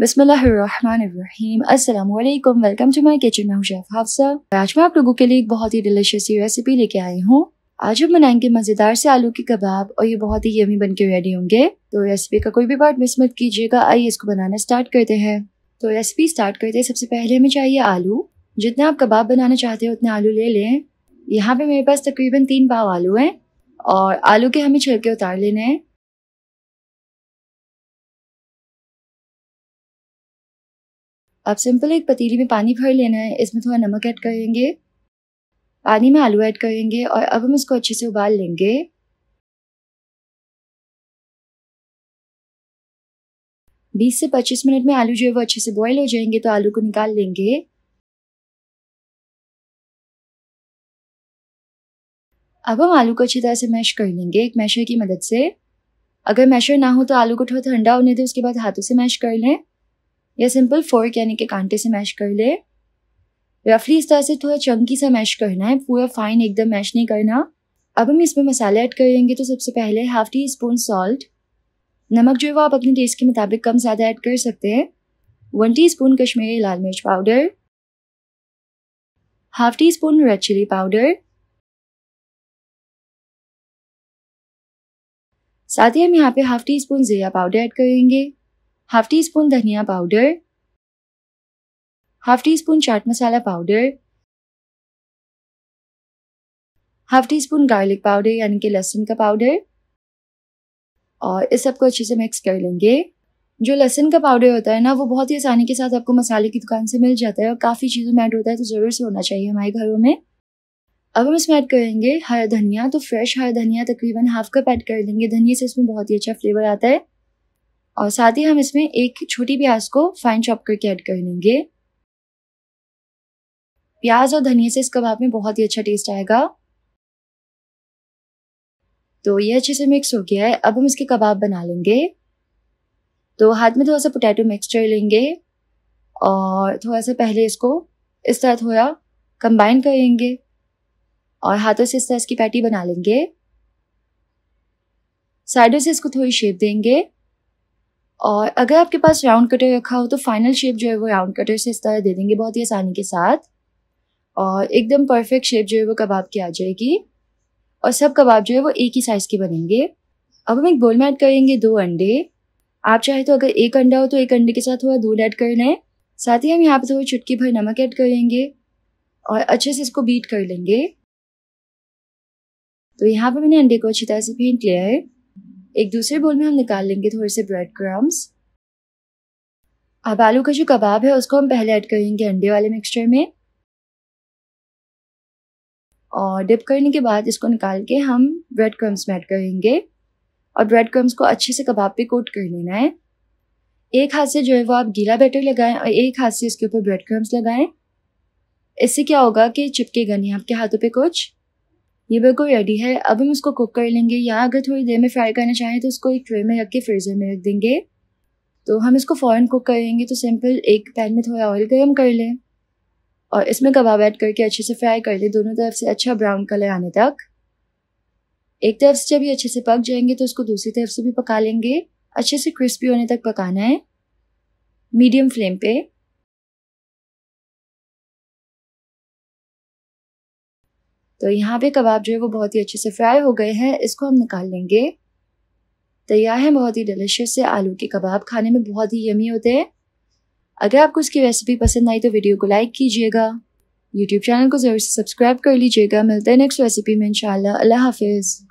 बसमीम अस्सलाम वालेकुम वेलकम टू माई किचन मैं शेफ हाफसा आज मैं आप लोगों के लिए एक बहुत ही डिलीशियस रेसिपी लेके आई हूँ आज हम बनाएंगे मज़ेदार से आलू के कबाब और ये बहुत ही यमी बन के रेडी होंगे तो रेसिपी का कोई भी पार्ट मिस मत कीजिएगा आइए इसको बनाना स्टार्ट करते हैं तो रेसिपी स्टार्ट करते हैं सबसे पहले हमें चाहिए आलू जितने आप कबाब बनाना चाहते हो उतने आलू ले लें यहाँ पे मेरे पास तकरीबन तीन पाव आलू हैं और आलू के हमें छिलके उतार लेने हैं अब सिंपल एक पतीली में पानी भर लेना है इसमें थोड़ा नमक ऐड करेंगे पानी में आलू ऐड करेंगे और अब हम इसको अच्छे से उबाल लेंगे बीस से पच्चीस मिनट में आलू जो है वो अच्छे से बॉईल हो जाएंगे तो आलू को निकाल लेंगे अब हम आलू को अच्छी तरह से मैश कर लेंगे एक मैशर की मदद से अगर मैशर ना हो तो आलू को थोड़ा ठंडा होने दें उसके बाद हाथों से मैश कर लें या सिंपल फोर्क यानी कि कांटे से मैश कर ले रफली इस तरह से थोड़ा चंकी सा मैश करना है पूरा फाइन एकदम मैश नहीं करना अब हम इसमें मसाले ऐड करेंगे तो सबसे पहले हाफ टी स्पून सॉल्ट नमक जो है वो आप अपने टेस्ट के मुताबिक कम ज़्यादा ऐड कर सकते हैं वन टी स्पून कश्मीरी लाल मिर्च powder half teaspoon red chilli powder साथ ही हम यहाँ पे हाफ टी स्पून जीरा पाउडर ऐड करेंगे हाफ टी स्पून धनिया powder half teaspoon chaat masala powder half teaspoon garlic powder यानी कि लहसुन का पाउडर और इस सबको अच्छे से मिक्स कर लेंगे जो लहसुन का पाउडर होता है ना वो बहुत ही आसानी के साथ आपको मसाले की दुकान से मिल जाता है और काफ़ी चीज़ों में ऐड होता है तो ज़रूर से होना चाहिए हमारे घरों में अब हम इसमें ऐड करेंगे हरा धनिया तो फ्रेश हरा धनिया तकरीबन हाफ कप ऐड कर लेंगे धनिया से इसमें बहुत ही अच्छा फ्लेवर आता है और साथ ही हम इसमें एक छोटी प्याज को फाइन चॉप करके ऐड कर लेंगे प्याज और धनिया से इस कबाब में बहुत ही अच्छा टेस्ट आएगा तो ये अच्छे से मिक्स हो गया है अब हम इसके कबाब बना लेंगे तो हाथ में थोड़ा सा पोटैटो मिक्सचर लेंगे और थोड़ा सा पहले इसको इस तरह थोड़ा कंबाइन करेंगे और हाथों से इस तरह इसकी पैटी बना लेंगे साइडों से इसको थोड़ी शेप देंगे और अगर आपके पास राउंड कटर रखा हो तो फाइनल शेप जो है वो राउंड कटर से इस तरह दे देंगे बहुत ही आसानी के साथ और एकदम परफेक्ट शेप जो है वो कबाब की आ जाएगी और सब कबाब जो है वो एक ही साइज़ के बनेंगे अब हम एक बोल में ऐड करेंगे दो अंडे आप चाहे तो अगर एक अंडा हो तो एक अंडे के साथ थोड़ा दूध ऐड कर लें साथ ही हम यहाँ पे थोड़ी चुटकी भर नमक ऐड करेंगे और अच्छे से इसको बीट कर लेंगे तो यहाँ पे मैंने अंडे को अच्छी तरह से फेंट लिया है एक दूसरे बोल में हम निकाल लेंगे थोड़े से ब्रेड क्रम्स अब आलू का जो कबाब है उसको हम पहले ऐड करेंगे अंडे वाले मिक्सचर में और डिप करने के बाद इसको निकाल के हम ब्रेड क्रम्स में ऐड करेंगे और ब्रेड क्रम्स को अच्छे से कबाब पे कोट कर लेना है एक हाथ से जो है वो आप गीला बैटर लगाएं और एक हाथ से इसके ऊपर ब्रेड क्रम्स लगाएं इससे क्या होगा कि चिपकेगा नहीं आपके हाथों पे कुछ ये बिल्कुल रेडी है अब हम इसको कुक कर लेंगे या अगर थोड़ी देर में फ्राई करना चाहें तो इसको एक ट्रे में रख के फ्रीज़र में रख देंगे तो हम इसको फ़ौरन कुक करेंगे तो सिंपल एक पैन में थोड़ा ऑयल गर्म कर लें और इसमें कबाब ऐड करके अच्छे से फ्राई कर लें दोनों तरफ से अच्छा ब्राउन कलर आने तक एक तरफ से जब ये अच्छे से पक जाएंगे तो इसको दूसरी तरफ से भी पका लेंगे अच्छे से क्रिस्पी होने तक पकाना है मीडियम फ्लेम पे तो यहाँ पे कबाब जो है वो बहुत ही अच्छे से फ्राई हो गए हैं इसको हम निकाल लेंगे तैयार है बहुत ही डिलिशियस से आलू के कबाब खाने में बहुत ही यमी होते हैं अगर आपको इसकी रेसिपी पसंद आई तो वीडियो को लाइक कीजिएगा यूट्यूब चैनल को ज़रूर से सब्सक्राइब कर लीजिएगा मिलते हैं नेक्स्ट रेसिपी में इंशाल्लाह अल्लाह हाफिज़